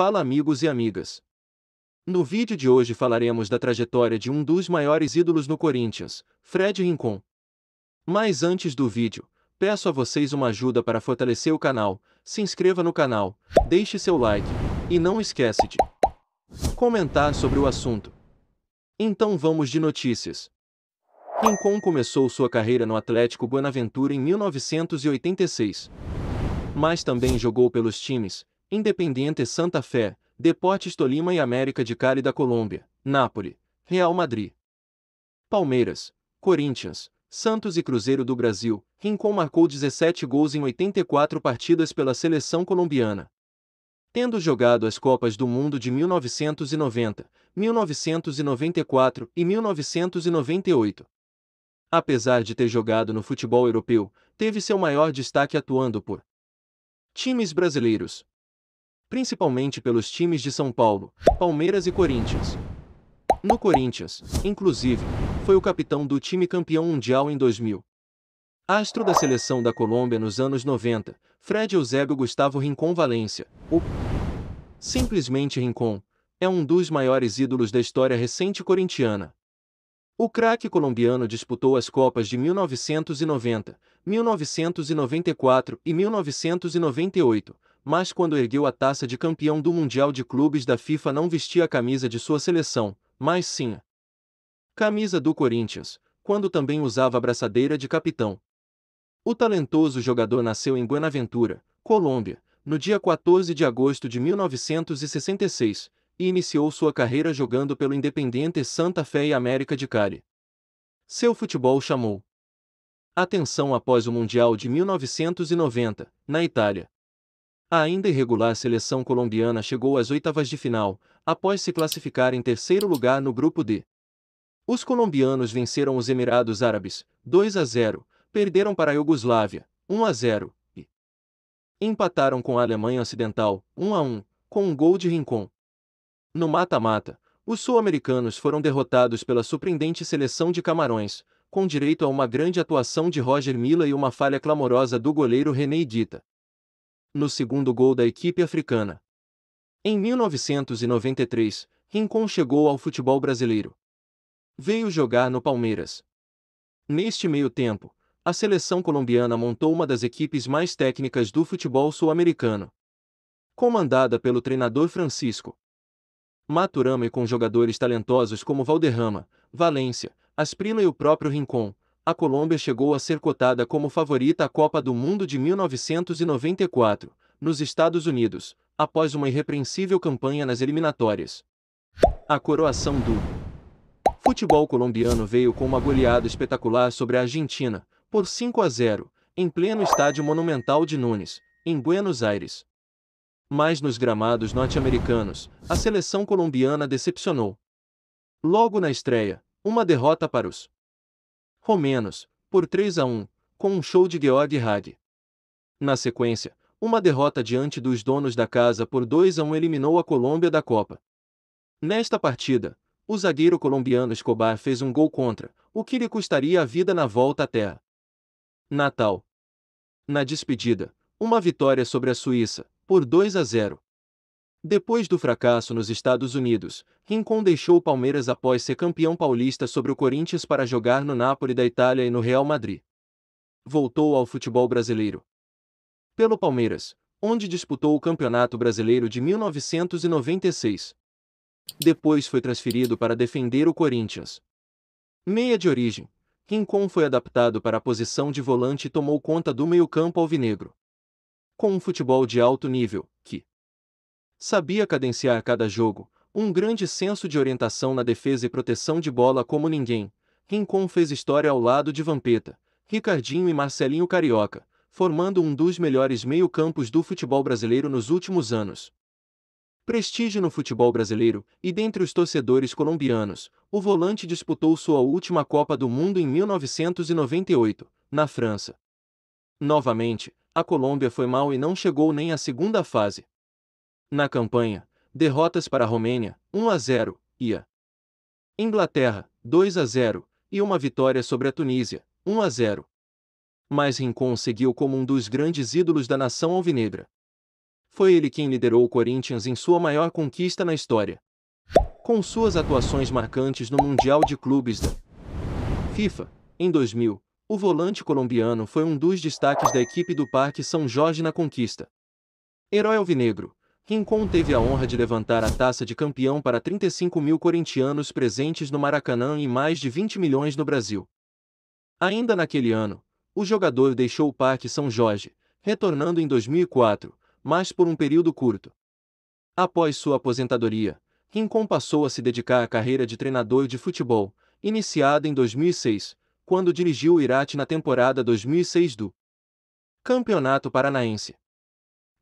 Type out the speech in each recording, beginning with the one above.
Fala amigos e amigas. No vídeo de hoje falaremos da trajetória de um dos maiores ídolos no Corinthians, Fred Rincon. Mas antes do vídeo, peço a vocês uma ajuda para fortalecer o canal, se inscreva no canal, deixe seu like, e não esquece de comentar sobre o assunto. Então vamos de notícias. Rincon começou sua carreira no Atlético Buenaventura em 1986, mas também jogou pelos times Independiente Santa Fé, Deportes Tolima e América de Cali da Colômbia, Nápoles, Real Madrid. Palmeiras, Corinthians, Santos e Cruzeiro do Brasil, Rincon marcou 17 gols em 84 partidas pela seleção colombiana. Tendo jogado as Copas do Mundo de 1990, 1994 e 1998. Apesar de ter jogado no futebol europeu, teve seu maior destaque atuando por times brasileiros, principalmente pelos times de São Paulo, Palmeiras e Corinthians. No Corinthians, inclusive, foi o capitão do time campeão mundial em 2000. Astro da seleção da Colômbia nos anos 90, Fred Eusébio Gustavo Rincon Valência, o simplesmente Rincon, é um dos maiores ídolos da história recente corintiana. O craque colombiano disputou as Copas de 1990, 1994 e 1998, mas quando ergueu a taça de campeão do Mundial de Clubes da FIFA não vestia a camisa de sua seleção, mas sim a camisa do Corinthians, quando também usava a braçadeira de capitão. O talentoso jogador nasceu em Buenaventura, Colômbia, no dia 14 de agosto de 1966, e iniciou sua carreira jogando pelo Independiente Santa Fé e América de Cali. Seu futebol chamou atenção após o Mundial de 1990, na Itália. A ainda irregular seleção colombiana chegou às oitavas de final, após se classificar em terceiro lugar no grupo D. Os colombianos venceram os Emirados Árabes, 2 a 0, perderam para a Iugoslávia, 1 a 0, e empataram com a Alemanha Ocidental, 1 a 1, com um gol de Rincon. No mata-mata, os sul-americanos foram derrotados pela surpreendente seleção de Camarões, com direito a uma grande atuação de Roger Mila e uma falha clamorosa do goleiro René Dita no segundo gol da equipe africana. Em 1993, Rincon chegou ao futebol brasileiro. Veio jogar no Palmeiras. Neste meio tempo, a seleção colombiana montou uma das equipes mais técnicas do futebol sul-americano. Comandada pelo treinador Francisco Maturama e com jogadores talentosos como Valderrama, Valência, Asprila e o próprio Rincon, a Colômbia chegou a ser cotada como favorita à Copa do Mundo de 1994, nos Estados Unidos, após uma irrepreensível campanha nas eliminatórias. A coroação do futebol colombiano veio com uma goleada espetacular sobre a Argentina, por 5 a 0, em pleno estádio monumental de Nunes, em Buenos Aires. Mas nos gramados norte-americanos, a seleção colombiana decepcionou. Logo na estreia, uma derrota para os romenos, por 3 a 1, com um show de Georg Hag. Na sequência, uma derrota diante dos donos da casa por 2 a 1 eliminou a Colômbia da Copa. Nesta partida, o zagueiro colombiano Escobar fez um gol contra, o que lhe custaria a vida na volta à terra. Natal. Na despedida, uma vitória sobre a Suíça, por 2 a 0. Depois do fracasso nos Estados Unidos, Rincon deixou o Palmeiras após ser campeão paulista sobre o Corinthians para jogar no Napoli da Itália e no Real Madrid. Voltou ao futebol brasileiro. Pelo Palmeiras, onde disputou o Campeonato Brasileiro de 1996. Depois foi transferido para defender o Corinthians. Meia de origem, Rincon foi adaptado para a posição de volante e tomou conta do meio-campo alvinegro. Com um futebol de alto nível, que, Sabia cadenciar cada jogo, um grande senso de orientação na defesa e proteção de bola como ninguém. Rincon fez história ao lado de Vampeta, Ricardinho e Marcelinho Carioca, formando um dos melhores meio-campos do futebol brasileiro nos últimos anos. Prestígio no futebol brasileiro, e dentre os torcedores colombianos, o volante disputou sua última Copa do Mundo em 1998, na França. Novamente, a Colômbia foi mal e não chegou nem à segunda fase, na campanha, derrotas para a Romênia, 1 a 0, e a Inglaterra, 2 a 0, e uma vitória sobre a Tunísia, 1 a 0. Mas Rincon seguiu como um dos grandes ídolos da nação alvinegra. Foi ele quem liderou o Corinthians em sua maior conquista na história. Com suas atuações marcantes no Mundial de Clubes da FIFA, em 2000, o volante colombiano foi um dos destaques da equipe do Parque São Jorge na conquista. Herói alvinegro, Rincon teve a honra de levantar a taça de campeão para 35 mil corintianos presentes no Maracanã e mais de 20 milhões no Brasil. Ainda naquele ano, o jogador deixou o Parque São Jorge, retornando em 2004, mas por um período curto. Após sua aposentadoria, Rincon passou a se dedicar à carreira de treinador de futebol, iniciada em 2006, quando dirigiu o Irate na temporada 2006 do Campeonato Paranaense.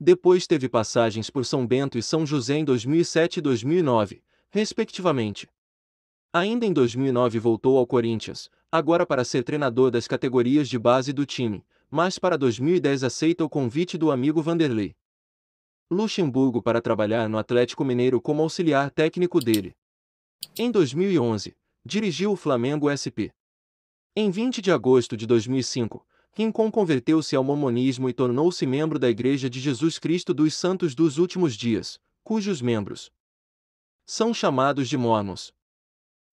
Depois teve passagens por São Bento e São José em 2007 e 2009, respectivamente. Ainda em 2009 voltou ao Corinthians, agora para ser treinador das categorias de base do time, mas para 2010 aceita o convite do amigo Vanderlei Luxemburgo para trabalhar no Atlético Mineiro como auxiliar técnico dele. Em 2011, dirigiu o Flamengo SP. Em 20 de agosto de 2005, Rincon converteu-se ao mormonismo e tornou-se membro da Igreja de Jesus Cristo dos Santos dos Últimos Dias, cujos membros são chamados de mormons.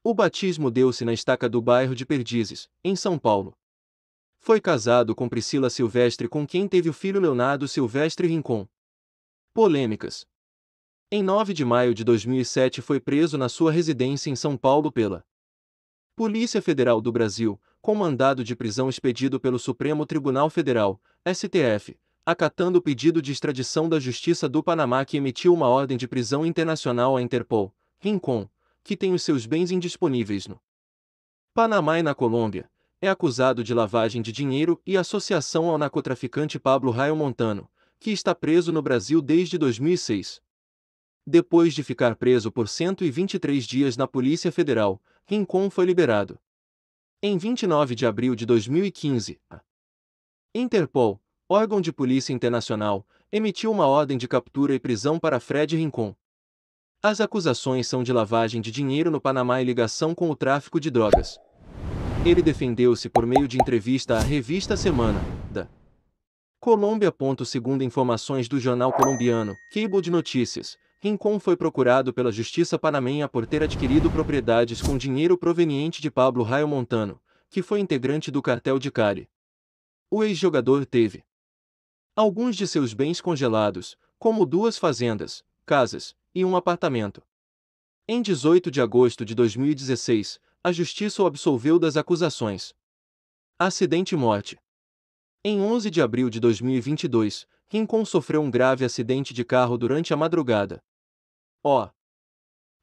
O batismo deu-se na estaca do bairro de Perdizes, em São Paulo. Foi casado com Priscila Silvestre, com quem teve o filho Leonardo Silvestre Rincon. Polêmicas. Em 9 de maio de 2007 foi preso na sua residência em São Paulo pela Polícia Federal do Brasil, com mandado de prisão expedido pelo Supremo Tribunal Federal, STF, acatando o pedido de extradição da Justiça do Panamá que emitiu uma ordem de prisão internacional à Interpol, Rincon, que tem os seus bens indisponíveis no Panamá e na Colômbia, é acusado de lavagem de dinheiro e associação ao narcotraficante Pablo Raio Montano, que está preso no Brasil desde 2006. Depois de ficar preso por 123 dias na Polícia Federal, Rincon foi liberado, em 29 de abril de 2015, a Interpol, órgão de polícia internacional, emitiu uma ordem de captura e prisão para Fred Rincon. As acusações são de lavagem de dinheiro no Panamá e ligação com o tráfico de drogas. Ele defendeu-se por meio de entrevista à revista Semana, da Colômbia. Segundo informações do jornal colombiano Cable de Notícias, Rincon foi procurado pela justiça panamenha por ter adquirido propriedades com dinheiro proveniente de Pablo Raio Montano, que foi integrante do cartel de Cali. O ex-jogador teve alguns de seus bens congelados, como duas fazendas, casas e um apartamento. Em 18 de agosto de 2016, a justiça o absolveu das acusações. Acidente e morte. Em 11 de abril de 2022, Rincon sofreu um grave acidente de carro durante a madrugada. Ó.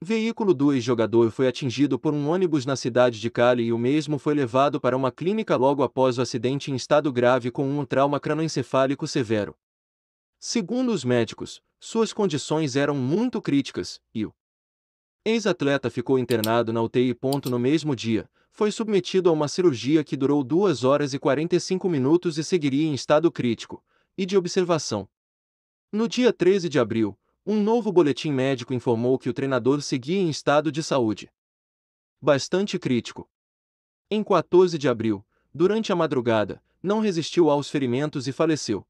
Veículo 2 jogador foi atingido por um ônibus na cidade de Cali e o mesmo foi levado para uma clínica logo após o acidente em estado grave com um trauma cranoencefálico severo. Segundo os médicos, suas condições eram muito críticas e o ex-atleta ficou internado na UTI. No mesmo dia, foi submetido a uma cirurgia que durou 2 horas e 45 minutos e seguiria em estado crítico e de observação. No dia 13 de abril, um novo boletim médico informou que o treinador seguia em estado de saúde bastante crítico. Em 14 de abril, durante a madrugada, não resistiu aos ferimentos e faleceu.